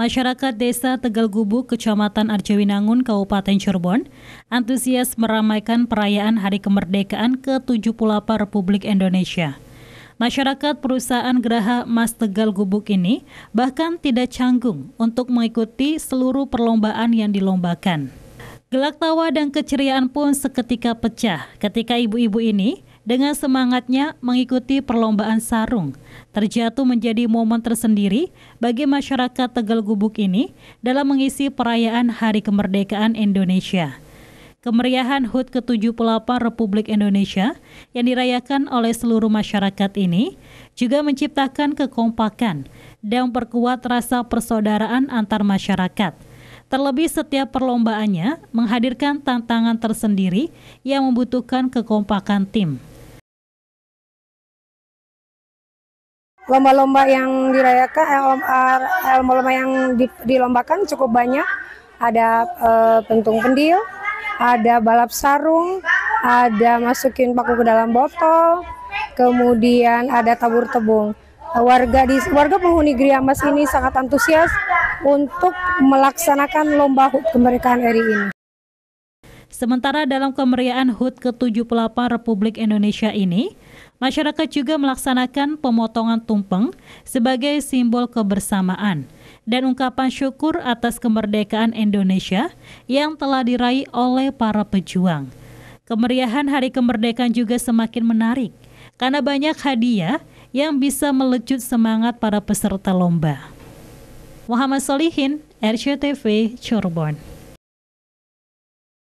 Masyarakat Desa Tegal Gubuk, Kecamatan Arjawinangun, Kabupaten Cirebon, antusias meramaikan perayaan Hari Kemerdekaan ke-78 Republik Indonesia. Masyarakat perusahaan Geraha Mas Tegal Gubuk ini bahkan tidak canggung untuk mengikuti seluruh perlombaan yang dilombakan. Gelak tawa dan keceriaan pun seketika pecah ketika ibu-ibu ini dengan semangatnya mengikuti perlombaan sarung, terjatuh menjadi momen tersendiri bagi masyarakat Tegal Gubuk ini dalam mengisi perayaan Hari Kemerdekaan Indonesia kemeriahan HUT ke-78 Republik Indonesia yang dirayakan oleh seluruh masyarakat ini juga menciptakan kekompakan dan memperkuat rasa persaudaraan antar masyarakat. Terlebih setiap perlombaannya menghadirkan tantangan tersendiri yang membutuhkan kekompakan tim. Lomba-lomba yang dirayakan, eh, eh, lomba-lomba yang dilombakan cukup banyak. Ada eh, pentung pendil, ada balap sarung, ada masukin paku ke dalam botol, kemudian ada tabur tebung. Warga di warga penghuni Griamas ini sangat antusias untuk melaksanakan lomba HUT kemerdekaan RI ini. Sementara dalam kemeriaan HUT ke-78 Republik Indonesia ini, Masyarakat juga melaksanakan pemotongan tumpeng sebagai simbol kebersamaan dan ungkapan syukur atas kemerdekaan Indonesia yang telah diraih oleh para pejuang. Kemeriahan Hari Kemerdekaan juga semakin menarik karena banyak hadiah yang bisa melecut semangat para peserta lomba. Muhammad Solihin, RCTV, Cirebon.